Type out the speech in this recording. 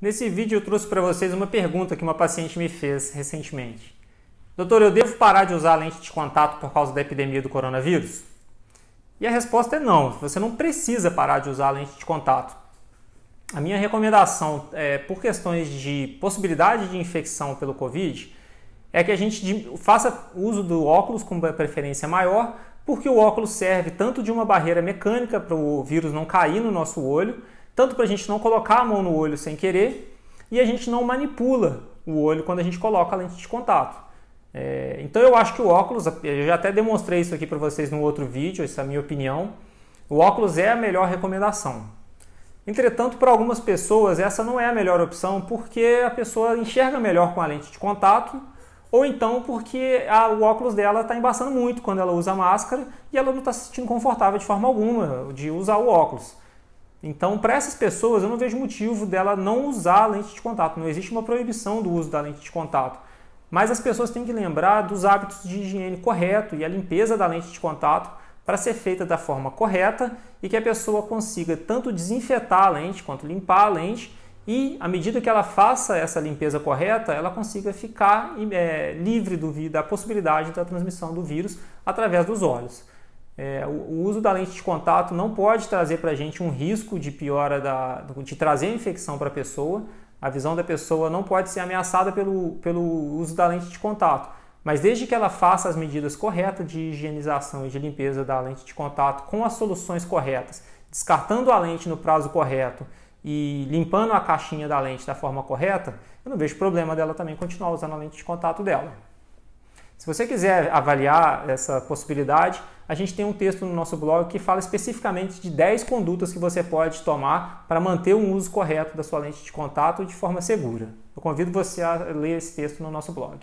Nesse vídeo eu trouxe para vocês uma pergunta que uma paciente me fez recentemente. Doutor, eu devo parar de usar lente de contato por causa da epidemia do coronavírus? E a resposta é não, você não precisa parar de usar lente de contato. A minha recomendação, é, por questões de possibilidade de infecção pelo Covid, é que a gente faça uso do óculos com preferência maior, porque o óculos serve tanto de uma barreira mecânica para o vírus não cair no nosso olho, tanto para a gente não colocar a mão no olho sem querer e a gente não manipula o olho quando a gente coloca a lente de contato. É, então eu acho que o óculos, eu já até demonstrei isso aqui para vocês no outro vídeo, essa é a minha opinião. O óculos é a melhor recomendação. Entretanto, para algumas pessoas essa não é a melhor opção porque a pessoa enxerga melhor com a lente de contato ou então porque a, o óculos dela está embaçando muito quando ela usa máscara e ela não está se sentindo confortável de forma alguma de usar o óculos. Então, para essas pessoas, eu não vejo motivo dela não usar a lente de contato. Não existe uma proibição do uso da lente de contato. Mas as pessoas têm que lembrar dos hábitos de higiene correto e a limpeza da lente de contato para ser feita da forma correta e que a pessoa consiga tanto desinfetar a lente quanto limpar a lente e, à medida que ela faça essa limpeza correta, ela consiga ficar é, livre do, da possibilidade da transmissão do vírus através dos olhos. É, o, o, uso da lente de contato não pode trazer para a gente um risco de piora, da, de trazer infecção para a pessoa. A visão da pessoa não pode ser ameaçada pelo, pelo uso da lente de contato. Mas desde que ela faça as medidas corretas de higienização e de limpeza da lente de contato com as soluções corretas, descartando a lente no prazo correto e limpando a caixinha da lente da forma correta, eu não vejo problema dela também continuar usando a lente de contato dela. Se você quiser avaliar essa possibilidade, a gente tem um texto no nosso blog que fala especificamente de 10 condutas que você pode tomar para manter um uso correto da sua lente de contato de forma segura. Eu convido você a ler esse texto no nosso blog.